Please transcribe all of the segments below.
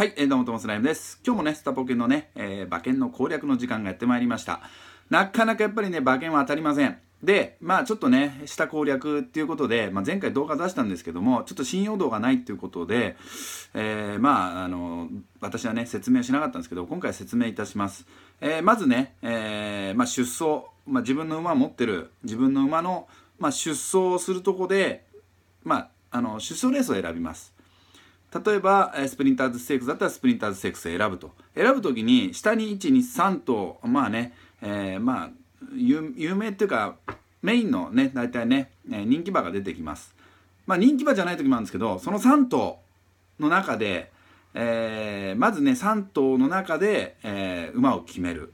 はい、えー、どうもトもスライムです。今日もね、スタポケのね、えー、馬券の攻略の時間がやってまいりました。なかなかやっぱりね、馬券は当たりません。で、まあちょっとね、下攻略っていうことで、まあ、前回動画出したんですけども、ちょっと信用度がないっていうことで、えー、まああの、私はね、説明しなかったんですけど、今回説明いたします。えまずね、えまあ、出走、まあ、自分の馬持ってる、自分の馬の、ま出走するとこで、まあの、出走レースを選びます。例えばスプリンターズステークスだったらスプリンターズステークス選ぶと選ぶ時に下に123とまあね、えー、まあ有名っていうかメインのね大体ね人気馬が出てきますまあ人気馬じゃない時もあるんですけどその3頭の中で、えー、まずね3頭の中で、えー、馬を決める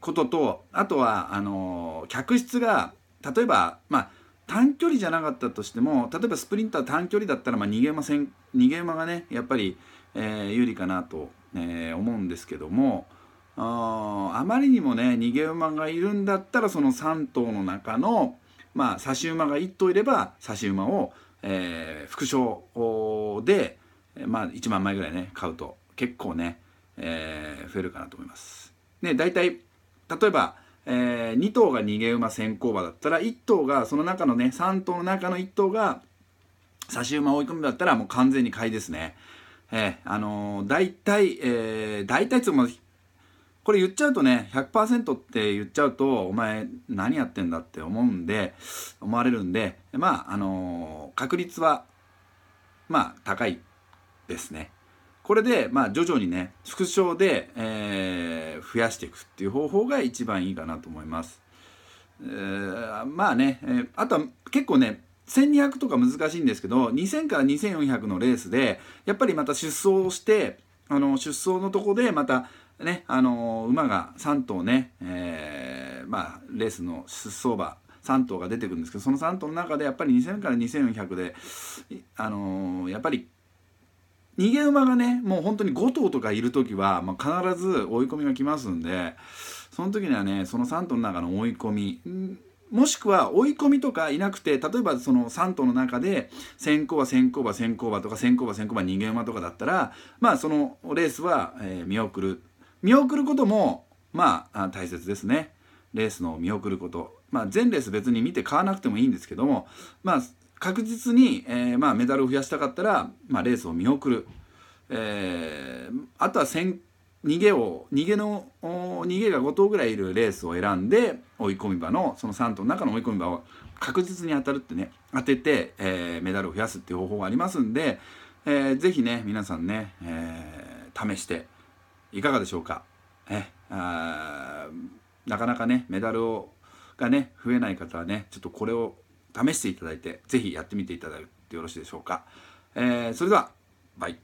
こととあとはあのー、客室が例えばまあ短距離じゃなかったとしても例えばスプリンター短距離だったらまあ逃げ馬ん逃げ馬がねやっぱり、えー、有利かなと、えー、思うんですけどもああまりにもね逃げ馬がいるんだったらその3頭の中の、まあ、差し馬が1頭いれば差し馬を、えー、副賞で、まあ、1万枚ぐらいね買うと結構ね、えー、増えるかなと思います。ね大体例えばえー、2頭が逃げ馬先行馬だったら1頭がその中のね3頭の中の1頭が差し馬追い込みだったらもう完全に買いですね。えー、あのー、大体、えー、大体つもこれ言っちゃうとね100%って言っちゃうとお前何やってんだって思うんで思われるんでまああのー、確率はまあ高いですね。これで、まあ、徐々にね、縮小で、えー、増やしていくっていう方法が一番いいかなと思います。えー、まあね、えー、あとは結構ね、1200とか難しいんですけど、2000から2400のレースで、やっぱりまた出走して、あの、出走のとこでまた、ね、あの馬が3頭ね、えー、まあ、レースの出走馬、3頭が出てくるんですけどその3頭の中でやっぱり2000から2400であのー、やっぱり逃げ馬がねもう本当に5頭とかいる時は、まあ、必ず追い込みが来ますんでその時にはねその3頭の中の追い込みもしくは追い込みとかいなくて例えばその3頭の中で先行馬先行馬先行馬とか先行馬先行馬逃げ馬とかだったらまあそのレースは、え見送る見送ることもまあ大切ですねレースの見送ることまあ全レース別に見て買わなくてもいいんですけどもまあ確実に、えー、まあ、メダルを増やしたかったら、まあ、レースを見送る、えー、あとは先逃げを逃げの逃げが5頭ぐらいいるレースを選んで追い込み場のその3頭の中の追い込み場を確実に当たるってね当てて、えー、メダルを増やすっていう方法がありますんで、えー、ぜひね皆さんね、えー、試していかがでしょうか。えあなかなかねメダルをがね増えない方はねちょっとこれを試していただいて、ぜひやってみていただいてよろしいでしょうか。えー、それでは、バイ。